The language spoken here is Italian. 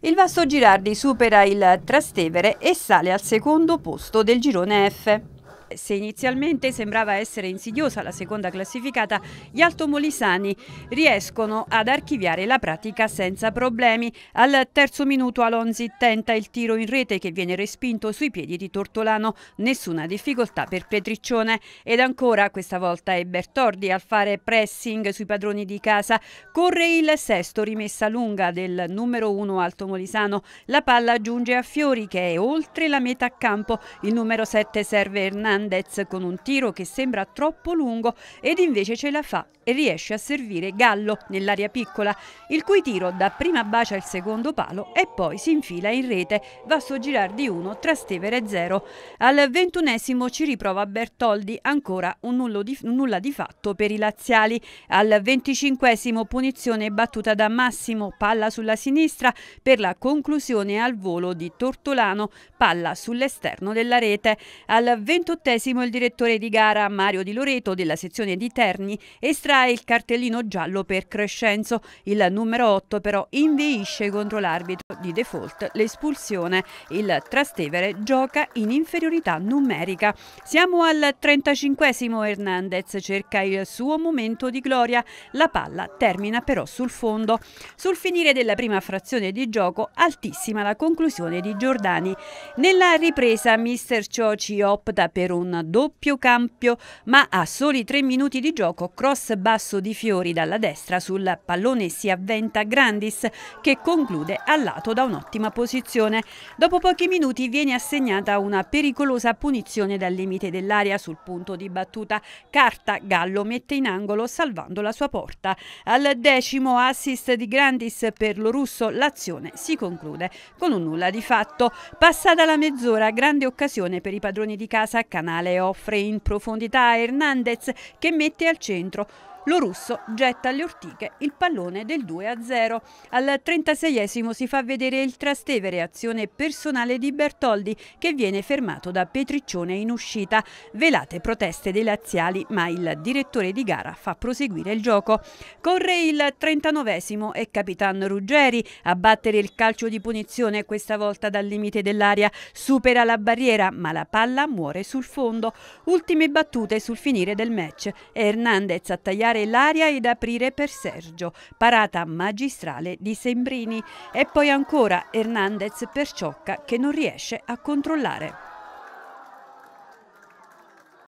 Il Vasto Girardi supera il Trastevere e sale al secondo posto del girone F. Se inizialmente sembrava essere insidiosa la seconda classificata, gli altomolisani riescono ad archiviare la pratica senza problemi. Al terzo minuto Alonzi tenta il tiro in rete che viene respinto sui piedi di Tortolano, nessuna difficoltà per Petriccione. Ed ancora questa volta è Bertordi a fare pressing sui padroni di casa. Corre il sesto, rimessa lunga del numero uno altomolisano. La palla giunge a Fiori che è oltre la metà campo. Il numero 7 serve Hernandez Hernandez con un tiro che sembra troppo lungo ed invece ce la fa e riesce a servire Gallo nell'area piccola, il cui tiro da prima bacia il secondo palo e poi si infila in rete, va a soggirare di uno tra Stevere e zero. Al ventunesimo ci riprova Bertoldi, ancora un, di, un nulla di fatto per i laziali. Al venticinquesimo punizione battuta da Massimo, palla sulla sinistra per la conclusione al volo di Tortolano, palla sull'esterno della rete. Al ventottesimo 48 il direttore di gara Mario Di Loreto della sezione di Terni estrae il cartellino giallo per Crescenzo. Il numero 8 però inveisce contro l'arbitro di default l'espulsione. Il Trastevere gioca in inferiorità numerica. Siamo al 35esimo Hernandez cerca il suo momento di gloria. La palla termina però sul fondo. Sul finire della prima frazione di gioco altissima la conclusione di Giordani. Nella ripresa mister Cioci opta per un un doppio cambio, ma a soli tre minuti di gioco cross basso di Fiori dalla destra sul pallone si avventa Grandis che conclude a lato da un'ottima posizione. Dopo pochi minuti viene assegnata una pericolosa punizione dal limite dell'area sul punto di battuta. Carta Gallo mette in angolo salvando la sua porta. Al decimo assist di Grandis per lo russo l'azione si conclude con un nulla di fatto. Passata la mezz'ora grande occasione per i padroni di casa a canale offre in profondità Hernandez che mette al centro lo russo getta alle ortiche il pallone del 2-0. Al 36esimo si fa vedere il Trastevere, azione personale di Bertoldi, che viene fermato da Petriccione in uscita. Velate proteste dei laziali, ma il direttore di gara fa proseguire il gioco. Corre il 39esimo e Capitan Ruggeri a battere il calcio di punizione, questa volta dal limite dell'aria. Supera la barriera, ma la palla muore sul fondo. Ultime battute sul finire del match. Hernandez a tagliare svuotare l'aria ed aprire per Sergio, parata magistrale di Sembrini e poi ancora Hernandez per Ciocca che non riesce a controllare.